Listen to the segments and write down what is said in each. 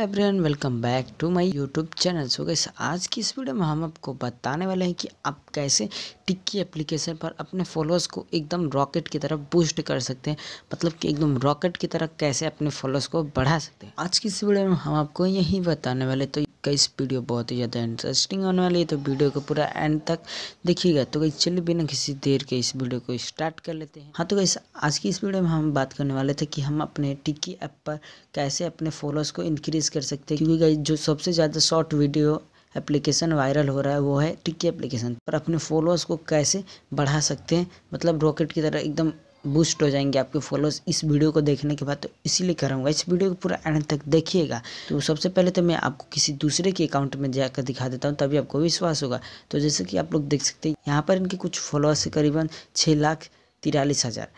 everyone welcome back to my YouTube channel so guys आज की इस वीडियो में हम आपको बताने वाले हैं कि आप कैसे टिक्की एप्लीकेशन पर अपने फॉलोअर्स को एकदम रॉकेट की तरह बूस्ट कर सकते हैं मतलब कि एकदम रॉकेट की तरह कैसे अपने फॉलोअर्स को बढ़ा सकते हैं आज की इस वीडियो में हम आपको यही बताने वाले तो का इस वीडियो बहुत ही ज़्यादा इंटरेस्टिंग होने वाली है तो वीडियो को पूरा एंड तक देखिएगा तो कहीं चलिए बिना किसी देर के इस वीडियो को स्टार्ट कर लेते हैं हाँ तो कहीं आज की इस वीडियो में हम बात करने वाले थे कि हम अपने टिक्की ऐप पर कैसे अपने फॉलोअर्स को इंक्रीज़ कर सकते हैं क्योंकि जो सबसे ज़्यादा शॉर्ट वीडियो एप्लीकेशन वायरल हो रहा है वो है टिक्की एप्लीकेशन पर अपने फॉलोअर्स को कैसे बढ़ा सकते हैं मतलब रॉकेट की तरह एकदम बूस्ट हो जाएंगे आपके फॉलोअर्स इस वीडियो को देखने के बाद तो इसीलिए कर रहा हूँ इस वीडियो को पूरा एंड तक देखिएगा तो सबसे पहले तो मैं आपको किसी दूसरे के अकाउंट में जाकर दिखा देता हूँ तभी आपको विश्वास होगा तो जैसे कि आप लोग देख सकते हैं यहाँ पर इनके कुछ फॉलोअर्स करीबन छः लाख तिरालीस हज़ार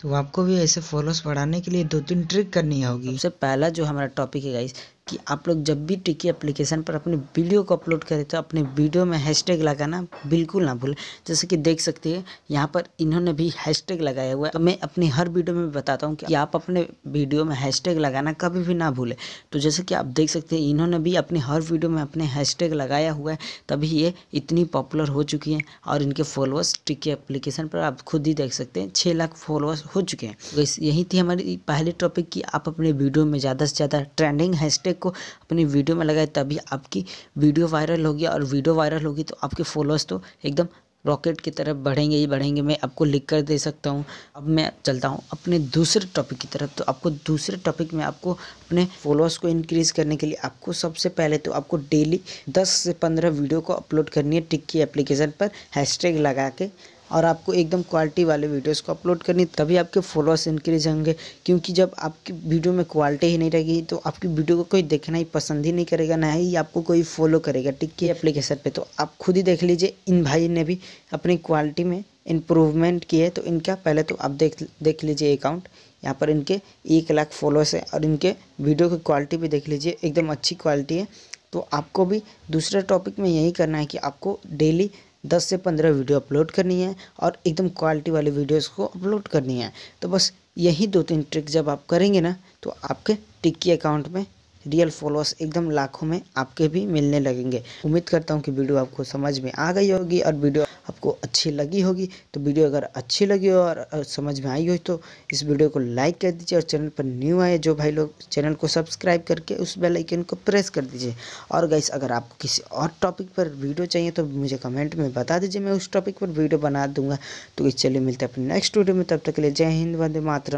तो आपको भी ऐसे फॉलोअर्स बढ़ाने के लिए दो तीन ट्रिक करनी होगी सबसे पहला जो हमारा टॉपिक है गाइस कि आप लोग जब भी टिकी एप्लीकेशन पर अपने वीडियो को अपलोड करें तो अपने वीडियो में हैशटैग लगाना बिल्कुल ना भूलें जैसे कि देख सकते हैं यहाँ पर इन्होंने भी हैशटैग लगाया हुआ है तो मैं अपनी हर वीडियो में बताता हूँ कि आप अपने वीडियो में हैशटैग लगाना कभी भी ना भूलें तो जैसे कि आप देख सकते हैं इन्होंने भी अपने हर वीडियो में अपने हैशटैग लगाया हुआ है तभी ये इतनी पॉपुलर हो चुकी हैं और इनके फॉलोअर्स टिकी एप्लीकेशन पर आप खुद ही देख सकते हैं छः लाख फॉलोअर्स हो चुके हैं तो यही थी हमारी पहली टॉपिक कि आप अपने वीडियो में ज़्यादा से ज़्यादा ट्रेंडिंग हैशटैग को अपनी वीडियो में लगाए तभी आपकी वीडियो वायरल होगी और वीडियो वायरल होगी तो आपके फॉलोअर्स तो एकदम रॉकेट की तरफ बढ़ेंगे ही बढ़ेंगे मैं आपको लिख कर दे सकता हूँ अब मैं चलता हूँ अपने दूसरे टॉपिक की तरफ तो आपको दूसरे टॉपिक में आपको अपने फॉलोअर्स को इंक्रीज़ करने के लिए आपको सबसे पहले तो आपको डेली दस से पंद्रह वीडियो को अपलोड करनी है टिक्की एप्लीकेशन पर हैशटैग लगा के और आपको एकदम क्वालिटी वाले वीडियोस को अपलोड करनी तभी आपके फॉलोअर्स इंक्रीज होंगे क्योंकि जब आपकी वीडियो में क्वालिटी ही नहीं रहेगी तो आपकी वीडियो को कोई देखना ही पसंद ही नहीं करेगा ना ही आपको कोई फॉलो करेगा टिक की एप्लीकेशन पर तो आप खुद ही देख लीजिए इन भाई ने भी अपनी क्वालिटी में इम्प्रूवमेंट की है तो इनका पहले तो आप देख देख लीजिए अकाउंट यहाँ पर इनके एक लाख फॉलोअर्स है और इनके वीडियो की क्वालिटी भी देख लीजिए एकदम अच्छी क्वालिटी है तो आपको भी दूसरे टॉपिक में यही करना है कि आपको डेली दस से पंद्रह वीडियो अपलोड करनी है और एकदम क्वालिटी वाली वीडियोस को अपलोड करनी है तो बस यही दो तीन ट्रिक जब आप करेंगे ना तो आपके टिक्की अकाउंट में रियल फॉलोअर्स एकदम लाखों में आपके भी मिलने लगेंगे उम्मीद करता हूँ कि वीडियो आपको समझ में आ गई होगी और वीडियो आपको अच्छी लगी होगी तो वीडियो अगर अच्छी लगी हो और समझ में आई हो तो इस वीडियो को लाइक कर दीजिए और चैनल पर न्यू आए जो भाई लोग चैनल को सब्सक्राइब करके उस बेल आइकन को प्रेस कर दीजिए और गाइस अगर आपको किसी और टॉपिक पर वीडियो चाहिए तो मुझे कमेंट में बता दीजिए मैं उस टॉपिक पर वीडियो बना दूंगा तो चलिए मिलते हैं अपने नेक्स्ट वीडियो में तब तक के लिए जय हिंद वंदे मातरम